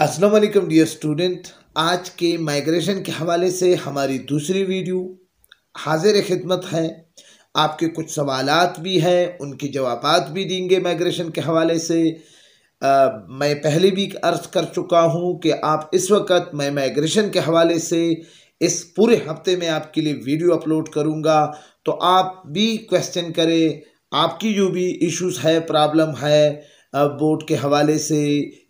अस्सलाम वालेकुम dear student आज के माइग्रेशन के हवाले से हमारी दूसरी वीडियो हाजिर खिदमत है आपके कुछ सवाल भी हैं उनके जवाब भी देंगे माइग्रेशन के हवाले से आ, मैं पहले भी अर्ज़ कर चुका हूँ कि आप इस वक्त मैं माइग्रेशन के हवाले से इस पूरे हफ्ते में आपके लिए वीडियो अपलोड करूँगा तो आप भी क्वेश्चन करें आपकी जो भी इश्यूज है प्रॉब्लम है बोर्ड के हवाले से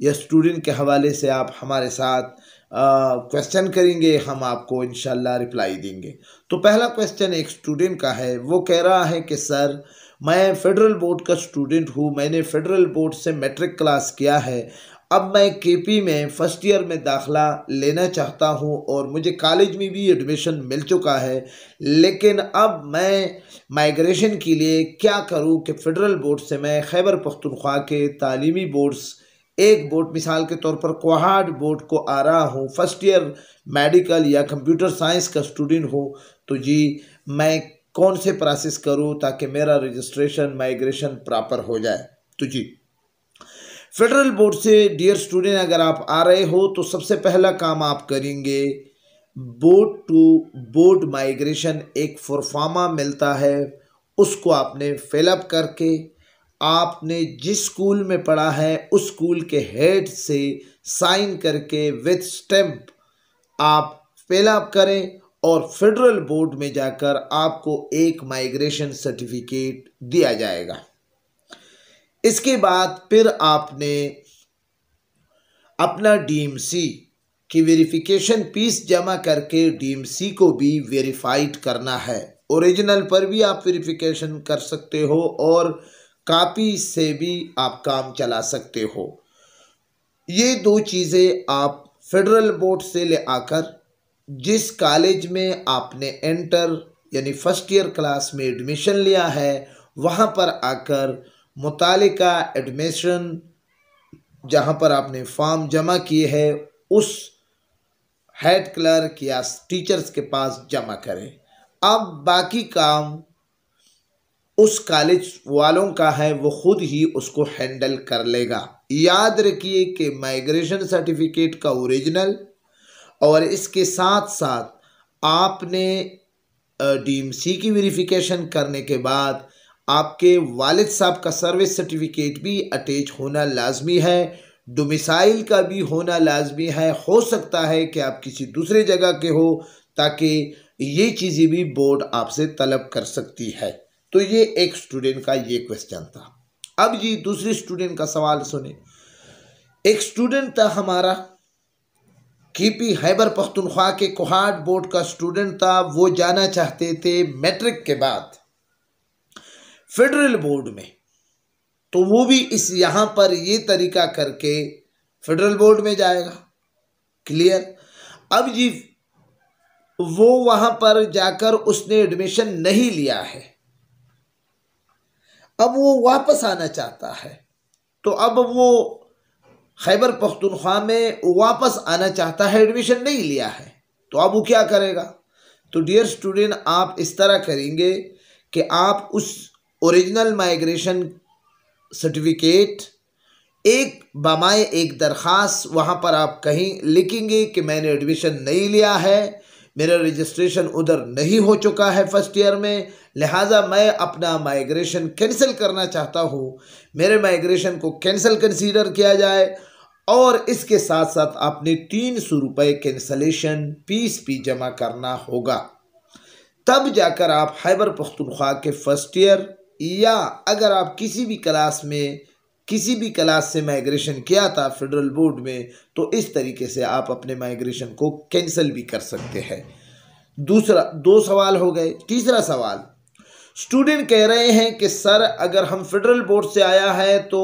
या स्टूडेंट के हवाले से आप हमारे साथ क्वेश्चन करेंगे हम आपको इन रिप्लाई देंगे तो पहला क्वेश्चन एक स्टूडेंट का है वो कह रहा है कि सर मैं फेडरल बोर्ड का स्टूडेंट हूँ मैंने फेडरल बोर्ड से मैट्रिक क्लास किया है अब मैं केपी में फ़र्स्ट ईयर में दाखला लेना चाहता हूँ और मुझे कॉलेज में भी एडमिशन मिल चुका है लेकिन अब मैं माइग्रेशन के लिए क्या करूँ कि फ़ेडरल बोर्ड से मैं खैबर पख्तनख्वा के तालीमी बोर्ड्स एक बोर्ड मिसाल के तौर पर कोहाड बोर्ड को आ रहा हूँ फर्स्ट ईयर मेडिकल या कंप्यूटर साइंस का स्टूडेंट हो तो जी मैं कौन से प्रोसेस करूँ ताकि मेरा रजिस्ट्रेशन माइग्रेशन प्रॉपर हो जाए तो जी फेडरल बोर्ड से डियर स्टूडेंट अगर आप आ रहे हो तो सबसे पहला काम आप करेंगे बोर्ड टू बोर्ड माइग्रेशन एक फॉर्फामा मिलता है उसको आपने फिलअप करके आपने जिस स्कूल में पढ़ा है उस स्कूल के हेड से साइन करके विथ स्टैम्प आप फिलअप करें और फेडरल बोर्ड में जाकर आपको एक माइग्रेशन सर्टिफिकेट दिया जाएगा इसके बाद फिर आपने अपना डीएमसी की वेरिफिकेशन पीस जमा करके डीएमसी को भी वेरीफाइड करना है ओरिजिनल पर भी आप वेरिफिकेशन कर सकते हो और कापी से भी आप काम चला सकते हो ये दो चीज़ें आप फेडरल बोर्ड से ले आकर जिस कॉलेज में आपने एंटर यानी फर्स्ट ईयर क्लास में एडमिशन लिया है वहाँ पर आकर मुतल एडमिशन जहाँ पर आपने फॉर्म जमा किए है उस हेड क्लर्क या टीचर्स के पास जमा करें अब बाकी काम उस कॉलेज वालों का है वो खुद ही उसको हैंडल कर लेगा याद रखिए कि माइग्रेशन सर्टिफिकेट का ओरिजिनल और इसके साथ साथ आपने डीएमसी की वेरिफिकेशन करने के बाद आपके वालिद साहब का सर्विस सर्टिफिकेट भी अटैच होना लाजमी है डोमिसाइल का भी होना लाजमी है हो सकता है कि आप किसी दूसरे जगह के हो ताकि ये चीज़ें भी बोर्ड आपसे तलब कर सकती है तो ये एक स्टूडेंट का ये क्वेश्चन था अब जी दूसरे स्टूडेंट का सवाल सुने एक स्टूडेंट था हमारा पी हैबर पख्तनख्वा के कोहाट बोर्ड का स्टूडेंट था वो जाना चाहते थे मैट्रिक के बाद फेडरल बोर्ड में तो वो भी इस यहां पर ये तरीका करके फेडरल बोर्ड में जाएगा क्लियर अब जी वो वहां पर जाकर उसने एडमिशन नहीं लिया है अब वो वापस आना चाहता है तो अब वो खैबर पख्तनख्वा में वापस आना चाहता है एडमिशन नहीं लिया है तो अब वो क्या करेगा तो डियर स्टूडेंट आप इस तरह करेंगे कि आप उस ओरिजिनल माइग्रेशन सर्टिफिकेट एक बमाए एक दरख्वास वहाँ पर आप कहीं लिखेंगे कि मैंने एडमिशन नहीं लिया है मेरा रजिस्ट्रेशन उधर नहीं हो चुका है फर्स्ट ईयर में लिहाजा मैं अपना माइग्रेशन कैंसिल करना चाहता हूँ मेरे माइग्रेशन को कैंसिल कंसीडर किया जाए और इसके साथ साथ आपने तीन सौ रुपये कैंसलेशन फीस भी जमा करना होगा तब जाकर आप हैबर पख्तनख्वा के फर्स्ट ईयर या अगर आप किसी भी क्लास में किसी भी क्लास से माइग्रेशन किया था फेडरल बोर्ड में तो इस तरीके से आप अपने माइग्रेशन को कैंसिल भी कर सकते हैं दूसरा दो सवाल हो गए तीसरा सवाल स्टूडेंट कह रहे हैं कि सर अगर हम फेडरल बोर्ड से आया है तो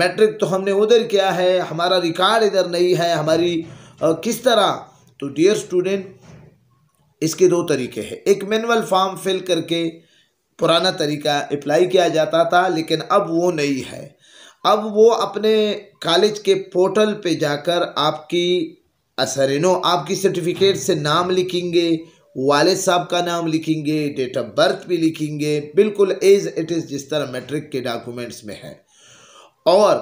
मैट्रिक तो हमने उधर किया है हमारा रिकॉर्ड इधर नहीं है हमारी आ, किस तरह तो डियर स्टूडेंट इसके दो तरीके हैं एक मैनुअल फॉर्म फिल करके पुराना तरीका अप्लाई किया जाता था लेकिन अब वो नहीं है अब वो अपने कॉलेज के पोर्टल पे जाकर आपकी असरिनो आपकी सर्टिफिकेट से नाम लिखेंगे वाले साहब का नाम लिखेंगे डेट ऑफ बर्थ भी लिखेंगे बिल्कुल एज इट इज़ जिस तरह मैट्रिक के डॉक्यूमेंट्स में है और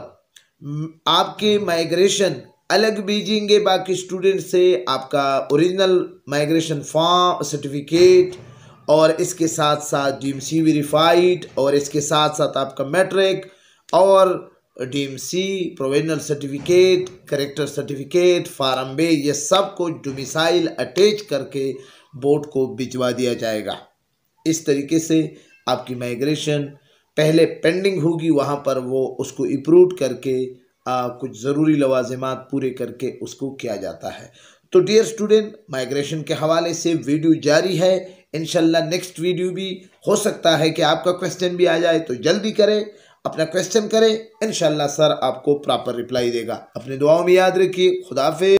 आपके माइग्रेशन अलग भेजेंगे बाकी स्टूडेंट से आपका ओरिजिनल माइग्रेशन फॉर्म सर्टिफिकेट और इसके साथ साथ डी एम सी वेरीफाइड और इसके साथ साथ आपका मैट्रिक और D M C provisional certificate character certificate form बे ये सब को डोमिसाइल अटैच करके बोर्ड को भिजवा दिया जाएगा इस तरीके से आपकी माइग्रेशन पहले पेंडिंग होगी वहाँ पर वो उसको इप्रूव करके आ, कुछ ज़रूरी लवाजमात पूरे करके उसको किया जाता है तो डियर स्टूडेंट माइग्रेशन के हवाले से वीडियो जारी है इनशाला नेक्स्ट वीडियो भी हो सकता है कि आपका क्वेश्चन भी आ जाए तो जल्दी करें अपना क्वेश्चन करें इनशाला सर आपको प्रॉपर रिप्लाई देगा अपने दुआओं में याद रखिए खुदाफे